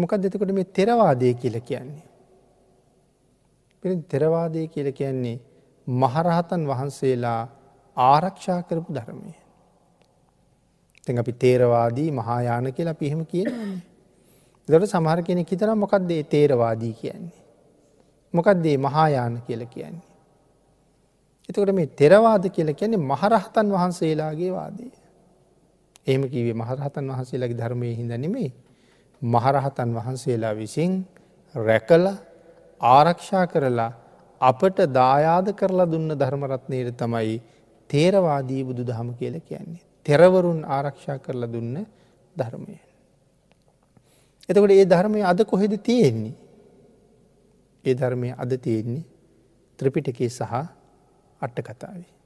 මොකක් දෙතකොට මේ තෙරවාදය කියල කියන්නේ. පි තෙරවාදය කියල කියන්නේ මහරහතන් වහන්සේලා ආරක්ෂා කරපු ධර්මය. තැන් අපි තේරවාදී මහායාන කියලා පිහෙම කියන්නේ. දොට සමහර කෙනෙ හිතන මොකක්දේ තේරවාදී කියන්නේ. මොකක්දේ මහායාන කියල කියන්නේ. එතකට මේ තෙරවාද කියල කියන්නේ මහරහතන් වහන්සේලාගේ වාදී. එහෙම කිවේ මහරහතන් වහන්සේලගේ ධර්මය හිද නෙමේ මහරහතන් වහන්සේලා විසින් රැකල ආරක්ෂා කරලා අපට දායාද කරලා දුන්න ධර්මරත්නයට තමයි තේරවාදී බුදු දහම කියල කියන්නේ. තෙරවරුන් ආරක්ෂා කරලා දුන්න ධර්මය. එතකට ඒ ධර්මය අද කොහෙද තියෙන්නේ. ඒ ධර්මය අද තියෙන්නේ ත්‍රිපිටකේ සහ අට්ට කතාවේ.